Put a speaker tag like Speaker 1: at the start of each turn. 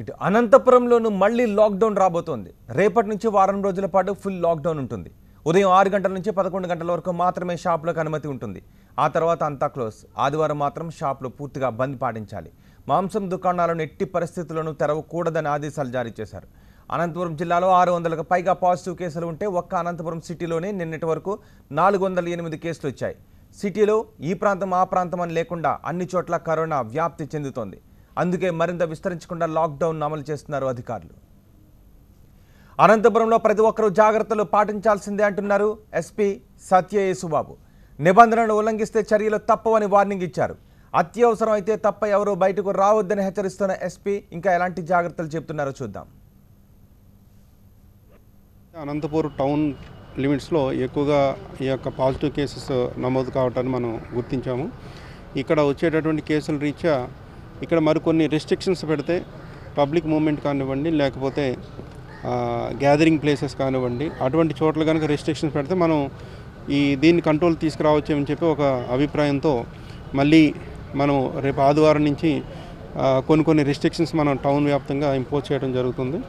Speaker 1: ఇటు అనంతపురంలోనూ మళ్ళీ లాక్డౌన్ రాబోతోంది రేపటి నుంచి వారం రోజుల పాటు ఫుల్ లాక్డౌన్ ఉంటుంది ఉదయం ఆరు గంటల నుంచి పదకొండు గంటల వరకు మాత్రమే షాపులకు అనుమతి ఉంటుంది ఆ తర్వాత అంతా క్లోజ్ ఆదివారం మాత్రం షాపులు పూర్తిగా బంద్ పాటించాలి మాంసం దుకాణాలను ఎట్టి పరిస్థితుల్లోనూ తెరవకూడదని ఆదేశాలు జారీ చేశారు అనంతపురం జిల్లాలో ఆరు వందలకు పైగా పాజిటివ్ కేసులు ఉంటే ఒక్క అనంతపురం సిటీలోనే నిన్నటి వరకు నాలుగు వందల ఎనిమిది కేసులు వచ్చాయి సిటీలో ఈ ప్రాంతం ఆ ప్రాంతం అని లేకుండా అన్ని చోట్ల కరోనా వ్యాప్తి చెందుతోంది అందుకే మరింత విస్తరించకుండా లాక్డౌన్ అమలు చేస్తున్నారు అధికారులు అనంతపురంలో ప్రతి ఒక్కరూ జాగ్రత్తలు పాటించాల్సిందే అంటున్నారు ఎస్పీ సత్య యేసుబాబు నిబంధనలను ఉల్లంఘిస్తే చర్యలు తప్పవని వార్నింగ్ ఇచ్చారు అత్యవసరం అయితే తప్ప ఎవరూ బయటకు రావద్దని హెచ్చరిస్తున్న ఎస్పీ ఇంకా ఎలాంటి జాగ్రత్తలు చెబుతున్నారో చూద్దాం
Speaker 2: అనంతపూర్ టౌన్ లిమిట్స్లో ఎక్కువగా ఈ యొక్క పాజిటివ్ కేసెస్ నమోదు కావటాన్ని మనం గుర్తించాము ఇక్కడ వచ్చేటటువంటి కేసుల రీత్యా ఇక్కడ మరికొన్ని రెస్ట్రిక్షన్స్ పెడితే పబ్లిక్ మూమెంట్ కానివ్వండి లేకపోతే గ్యాదరింగ్ ప్లేసెస్ కానివ్వండి అటువంటి చోట్ల కనుక రెస్ట్రిక్షన్స్ పెడితే మనం ఈ దీన్ని కంట్రోల్ తీసుకురావచ్చు అని చెప్పి ఒక అభిప్రాయంతో మళ్ళీ మనం రేపు ఆదివారం నుంచి కొన్ని కొన్ని రెస్ట్రిక్షన్స్ మనం టౌన్ వ్యాప్తంగా ఇంపోజ్ చేయడం జరుగుతుంది